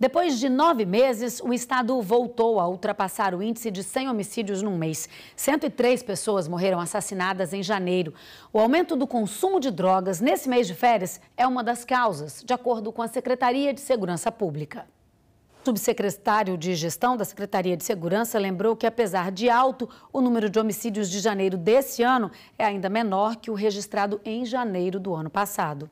Depois de nove meses, o estado voltou a ultrapassar o índice de 100 homicídios num mês. 103 pessoas morreram assassinadas em janeiro. O aumento do consumo de drogas nesse mês de férias é uma das causas, de acordo com a Secretaria de Segurança Pública. O subsecretário de Gestão da Secretaria de Segurança lembrou que, apesar de alto, o número de homicídios de janeiro desse ano é ainda menor que o registrado em janeiro do ano passado.